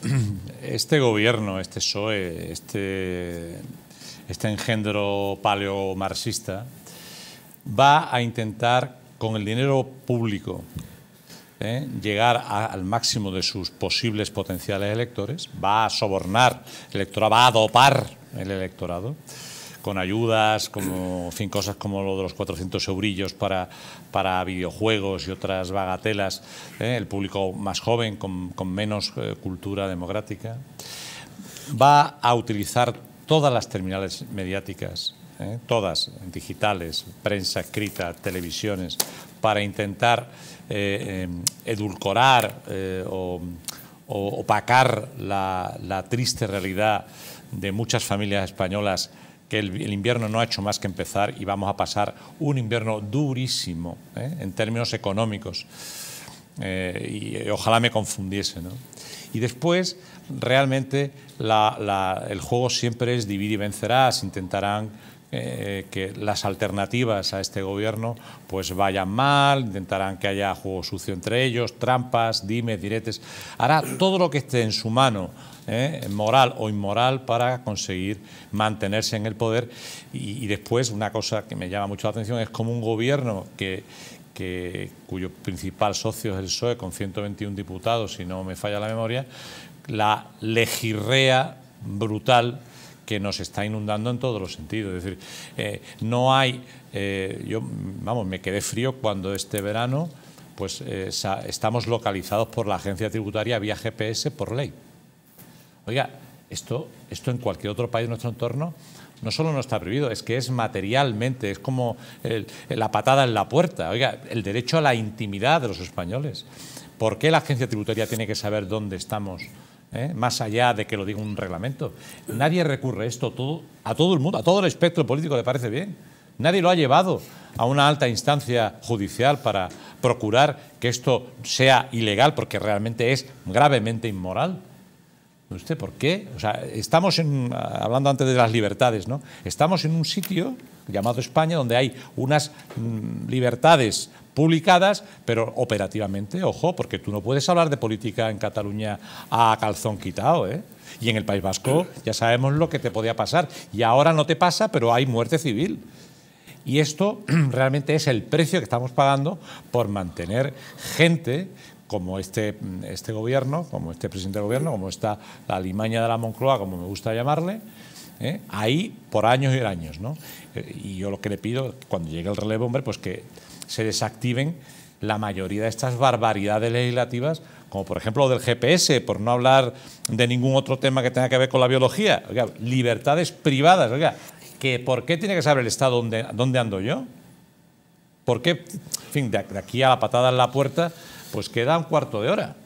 este gobierno, este PSOE, este, este, engendro paleomarxista, va a intentar con el dinero público ¿eh? llegar al máximo de sus posibles potenciales electores, va a sobornar el electorado, va a dopar el electorado con ayudas, como cosas como lo de los 400 eurillos para, para videojuegos y otras bagatelas, ¿eh? el público más joven, con, menos eh, cultura democrática, va a utilizar todas las terminales mediáticas, ¿eh? todas, digitales, prensa escrita, televisiones, para intentar em, edulcorar o, opacar la, la triste realidad de muchas familias españolas que el, invierno no ha hecho más que empezar y vamos a pasar un invierno durísimo ¿eh? en términos económicos. Eh, y, eh, ojalá me confundiese. ¿no? Y después, realmente, el juego siempre es dividir y vencerás. Ah, intentarán eh, que las alternativas a este gobierno pues vayan mal, intentarán que haya juego sucio entre ellos, trampas, dimes, diretes, hará todo lo que esté en su mano eh, moral o inmoral para conseguir mantenerse en el poder y, después una cosa que me llama mucho la atención es como un gobierno que, que, cuyo principal socio es el PSOE con 121 diputados, si no me falla la memoria, la legirrea brutal que nos está inundando en todos los sentidos. Es decir, eh, no hay, eh, yo vamos, me quedé frío cuando este verano pues eh, estamos localizados por la agencia tributaria vía GPS por ley. Oiga, esto, esto en cualquier otro país de nuestro entorno no solo no está prohibido, es que es materialmente, es como la patada en la puerta. Oiga, el derecho a la intimidad de los españoles. ¿Por qué la agencia tributaria tiene que saber dónde estamos? ¿eh? más allá de que lo diga un reglamento. Nadie recurre esto todo, a todo el mundo, a todo el espectro político le parece bien. Nadie lo ha llevado a una alta instancia judicial para procurar que esto sea ilegal, porque realmente es gravemente inmoral. ¿Usted por qué? O sea, estamos hablando antes de las libertades, ¿no? Estamos en un sitio llamado España donde hay unas mm, libertades publicadas, pero operativamente, ojo, porque tú no puedes hablar de política en Cataluña a calzón quitado, ¿eh? Y en el País Vasco ya sabemos lo que te podía pasar. Y ahora no te pasa, pero hay muerte civil. Y esto realmente es el precio que estamos pagando por mantener gente como este, mm, este gobierno, como este presidente del gobierno, como está la limaña de la Moncloa, como me gusta llamarle, ¿eh? ahí por años y años. ¿no? Eh, y yo lo que le pido, cuando llegue el relevo, hombre, pues que se desactiven la mayoría de estas barbaridades legislativas, como por ejemplo del GPS, por no hablar de ningún otro tema que tenga que ver con la biología. libertades privadas, oiga, que ¿por qué tiene que saber el Estado dónde, dónde ando yo? ¿Por qué? En fin, de aquí a la patada en la puerta, pues queda un cuarto de hora.